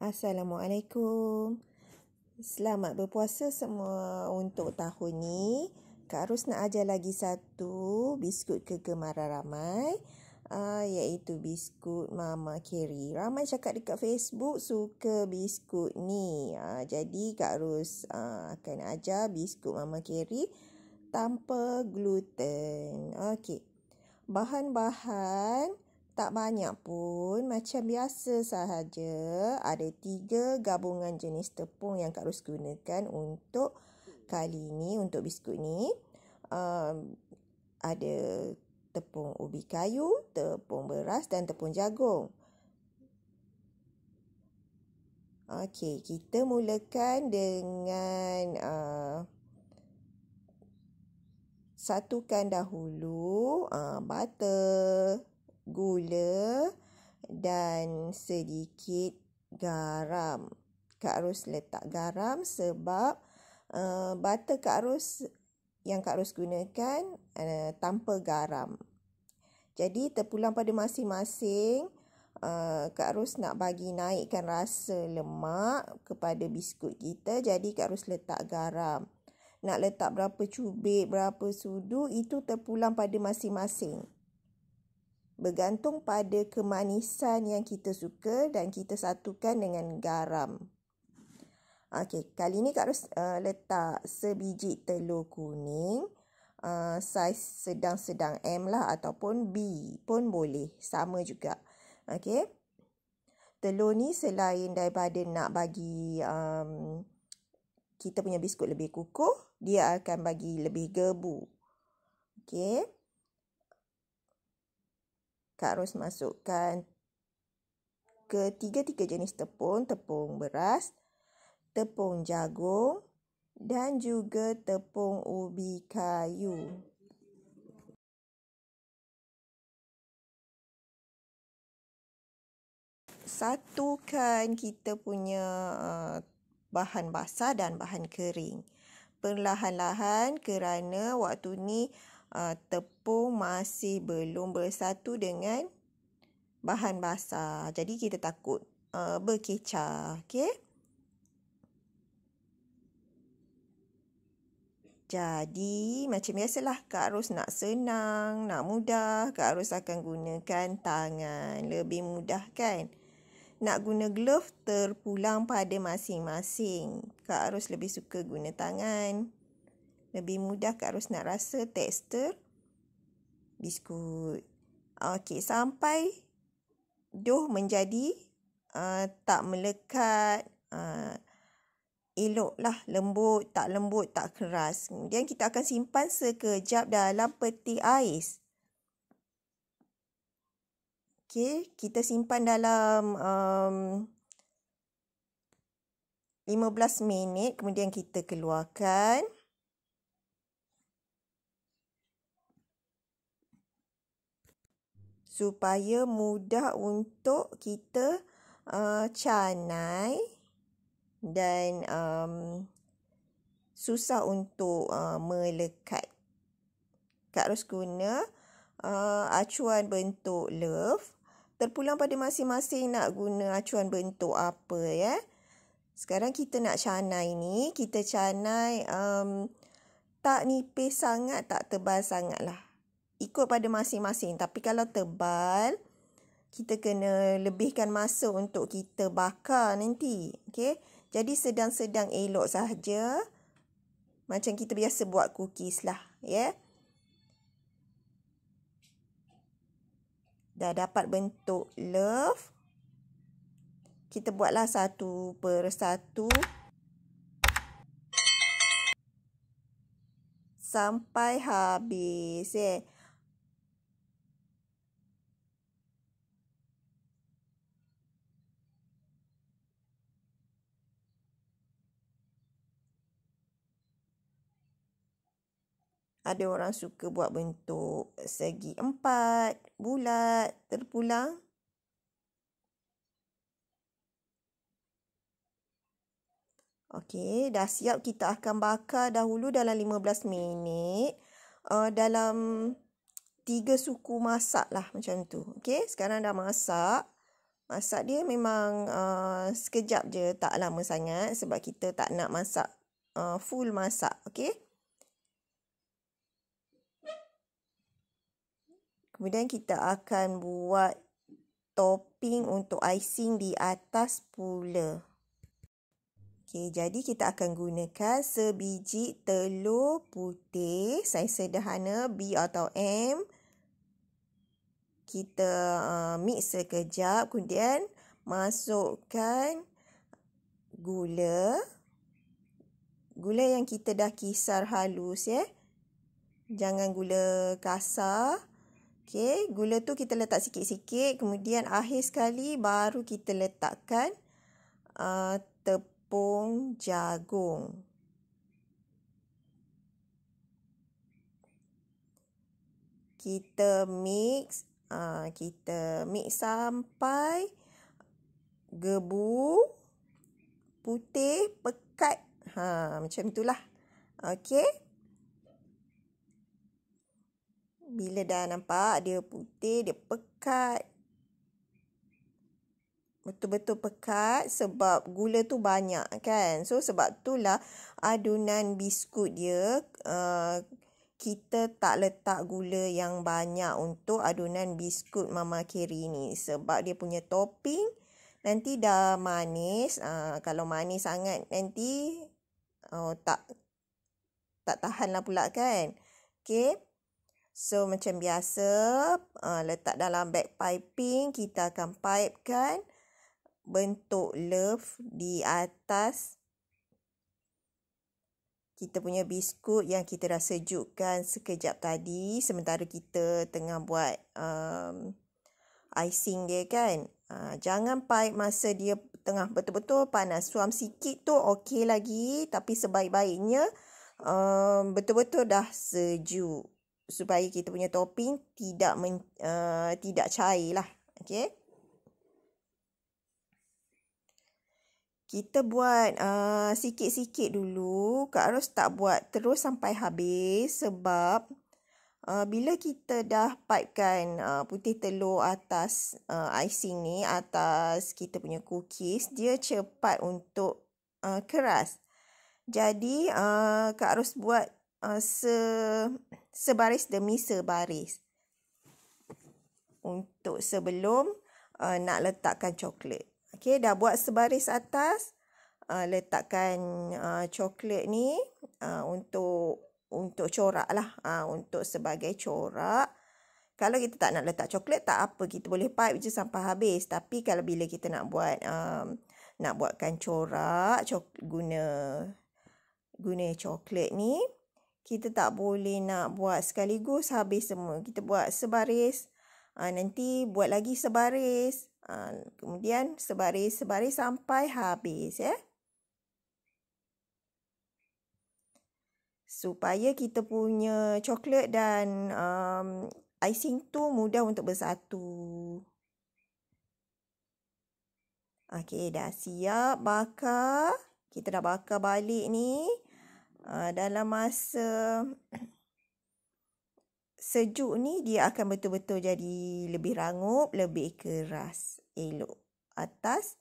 Assalamualaikum. Selamat berpuasa semua untuk tahun ni. Kak Ros nak ajar lagi satu biskut kegemaran ramai. Uh, iaitu biskut Mama Kerry. Ramai cakap dekat Facebook suka biskut ni. Uh, jadi Kak Ros uh, ah, akan ajar biskut Mama Kerry tanpa gluten. Okey. Bahan-bahan... Tak banyak pun, macam biasa sahaja ada tiga gabungan jenis tepung yang Kak Ros gunakan untuk kali ni, untuk biskut ni. Um, ada tepung ubi kayu, tepung beras dan tepung jagung. Okey, kita mulakan dengan uh, satukan dahulu uh, butter gula dan sedikit garam. Kak Ros letak garam sebab uh, butter Kak Ros yang Kak Ros gunakan uh, tanpa garam. Jadi terpulang pada masing-masing uh, Kak Ros nak bagi naikkan rasa lemak kepada biskut kita. Jadi Kak Ros letak garam. Nak letak berapa cubit, berapa sudu itu terpulang pada masing-masing bergantung pada kemanisan yang kita suka dan kita satukan dengan garam. Okey, kali ni Kak Ros uh, eh, letak sebiji telur kuning. Uh, saiz sedang-sedang M lah ataupun B pun boleh. Sama juga. Okey. Telur ni selain daripada nak bagi um, kita punya biskut lebih kukuh, dia akan bagi lebih gebu. Okey. Kak Ros masukkan ketiga-tiga jenis tepung, tepung beras, tepung jagung dan juga tepung ubi kayu. Satukan kita punya eh, bahan basah dan bahan kering. Perlahan-lahan kerana waktu ni uh, tepung masih belum bersatu dengan bahan basah. Jadi kita takut uh, berkecah. Okay? Jadi macam biasalah Kak Ros nak senang, nak mudah. Kak Ros akan gunakan tangan. Lebih mudah kan? Nak guna glove terpulang pada masing-masing. Kak Ros lebih suka guna tangan lebih mudah Kak Ros nak rasa tekstur biskut. Okey, sampai doh menjadi uh, tak melekat, uh, eloklah lembut, tak lembut, tak keras. Kemudian kita akan simpan sekejap dalam peti ais. Okey, kita simpan dalam um, 15 minit kemudian kita keluarkan. supaya mudah untuk kita uh, canai dan um, susah untuk uh, melekat. Kak Ros guna uh, acuan bentuk love. Terpulang pada masing-masing nak guna acuan bentuk apa ya. Sekarang kita nak canai ni. Kita canai um, tak nipis sangat, tak tebal sangat lah ikut pada masing-masing. Tapi kalau tebal, kita kena lebihkan masa untuk kita bakar nanti. Okay? Jadi sedang-sedang elok saja Macam kita biasa buat cookies lah. Yeah? Dah dapat bentuk love. Kita buatlah satu per satu. Sampai habis. Yeah? ada orang suka buat bentuk segi empat, bulat, terpulang. Okey, dah siap kita akan bakar dahulu dalam 15 minit. Uh, dalam tiga suku masak lah macam tu. Okey, sekarang dah masak. Masak dia memang uh, sekejap je tak lama sangat sebab kita tak nak masak uh, full masak. Okey. Kemudian kita akan buat topping untuk icing di atas pula. Okey, jadi kita akan gunakan sebiji telur putih saiz sederhana B atau M. Kita uh, mix sekejap, kemudian masukkan gula. Gula yang kita dah kisar halus ya. Jangan gula kasar. Okey, gula tu kita letak sikit-sikit, kemudian akhir sekali baru kita letakkan uh, tepung jagung. Kita mix, uh, kita mix sampai gebu putih pekat. Ha, macam itulah. Okey bila dah nampak dia putih, dia pekat. Betul-betul pekat sebab gula tu banyak kan. So sebab itulah adunan biskut dia uh, kita tak letak gula yang banyak untuk adunan biskut Mama Kiri ni. Sebab dia punya topping nanti dah manis. Uh, kalau manis sangat nanti oh, tak tak tahan lah pula kan. Okay. So macam biasa, uh, letak dalam bag piping, kita akan pipekan bentuk love di atas kita punya biskut yang kita dah sejukkan sekejap tadi sementara kita tengah buat um, icing dia kan. Uh, jangan pipe masa dia tengah betul-betul panas. Suam sikit tu ok lagi tapi sebaik-baiknya um, betul-betul dah sejuk supaya kita punya topping tidak men, uh, tidak cair lah. Okay. Kita buat uh, sikit-sikit dulu. Kak Ros tak buat terus sampai habis sebab uh, bila kita dah pipekan uh, putih telur atas uh, icing ni, atas kita punya cookies, dia cepat untuk uh, keras. Jadi uh, Kak Ros buat uh, se sebaris demi sebaris untuk sebelum uh, nak letakkan coklat. Okey, dah buat sebaris atas, uh, letakkan uh, coklat ni uh, untuk untuk corak lah, uh, untuk sebagai corak. Kalau kita tak nak letak coklat, tak apa kita boleh pipe je sampai habis. Tapi kalau bila kita nak buat um, nak buatkan corak, cok- guna guna coklat ni, kita tak boleh nak buat sekaligus habis semua. Kita buat sebaris, ha, nanti buat lagi sebaris. Ha, kemudian sebaris-sebaris sampai habis ya. Supaya kita punya coklat dan um, icing tu mudah untuk bersatu. Okey, dah siap bakar. Kita dah bakar balik ni. Ah, dalam masa sejuk ni dia akan betul-betul jadi lebih rangup, lebih keras, elok atas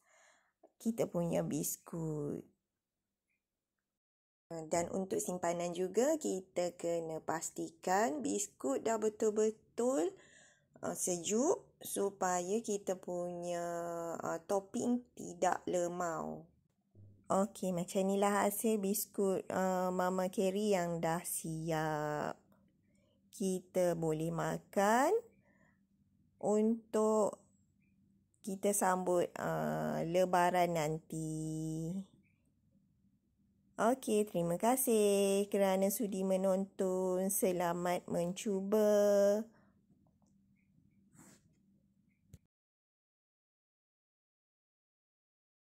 kita punya biskut. Ah, dan untuk simpanan juga kita kena pastikan biskut dah betul-betul ah, sejuk supaya kita punya uh, topping tidak lemau. Okey, macam inilah hasil biskut uh, Mama Kerry yang dah siap. Kita boleh makan untuk kita sambut uh, lebaran nanti. Okey, terima kasih kerana sudi menonton. Selamat mencuba.